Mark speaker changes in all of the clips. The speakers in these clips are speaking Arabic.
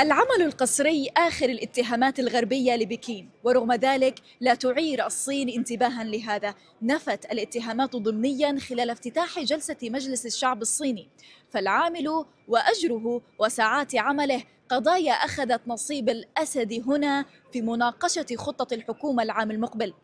Speaker 1: العمل القسري آخر الاتهامات الغربية لبكين ورغم ذلك لا تعير الصين انتباها لهذا نفت الاتهامات ضمنيا خلال افتتاح جلسة مجلس الشعب الصيني فالعامل وأجره وساعات عمله قضايا أخذت نصيب الأسد هنا في مناقشة خطة الحكومة العام المقبل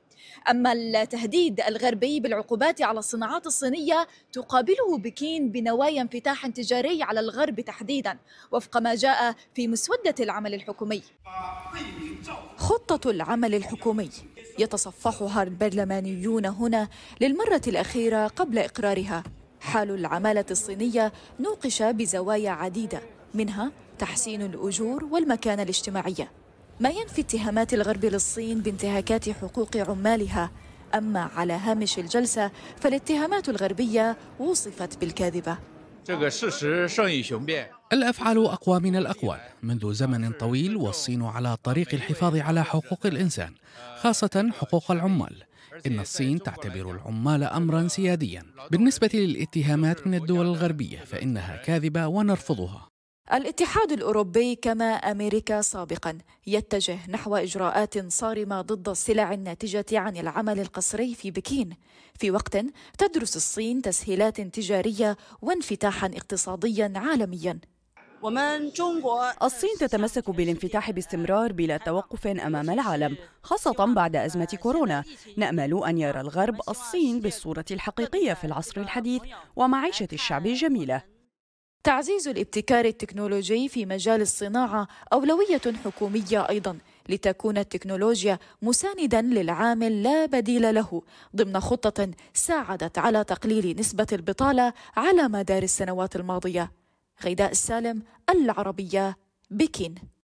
Speaker 1: أما التهديد الغربي بالعقوبات على الصناعات الصينية تقابله بكين بنوايا انفتاح تجاري على الغرب تحديدا وفق ما جاء في مسودة العمل الحكومي خطة العمل الحكومي يتصفحها البرلمانيون هنا للمرة الأخيرة قبل إقرارها حال العمالة الصينية نوقش بزوايا عديدة منها تحسين الأجور والمكانة الاجتماعية ما ينفي اتهامات الغرب للصين بانتهاكات حقوق عمالها أما على هامش الجلسة فالاتهامات الغربية وصفت بالكاذبة
Speaker 2: الأفعال أقوى من الأقوال منذ زمن طويل والصين على طريق الحفاظ على حقوق الإنسان خاصة حقوق العمال إن الصين تعتبر العمال أمرا سياديا بالنسبة للاتهامات من الدول الغربية فإنها كاذبة ونرفضها
Speaker 1: الاتحاد الاوروبي كما امريكا سابقا يتجه نحو اجراءات صارمه ضد السلع الناتجه عن العمل القسري في بكين في وقت تدرس الصين تسهيلات تجاريه وانفتاحا اقتصاديا عالميا
Speaker 3: الصين تتمسك بالانفتاح باستمرار بلا توقف امام العالم خاصه بعد ازمه كورونا نامل ان يرى الغرب الصين بالصوره الحقيقيه في العصر الحديث ومعيشه
Speaker 1: الشعب الجميله تعزيز الابتكار التكنولوجي في مجال الصناعة أولوية حكومية أيضاً لتكون التكنولوجيا مساندا للعامل لا بديل له ضمن خطة ساعدت على تقليل نسبة البطالة على مدار السنوات الماضية غيداء السالم العربية بكين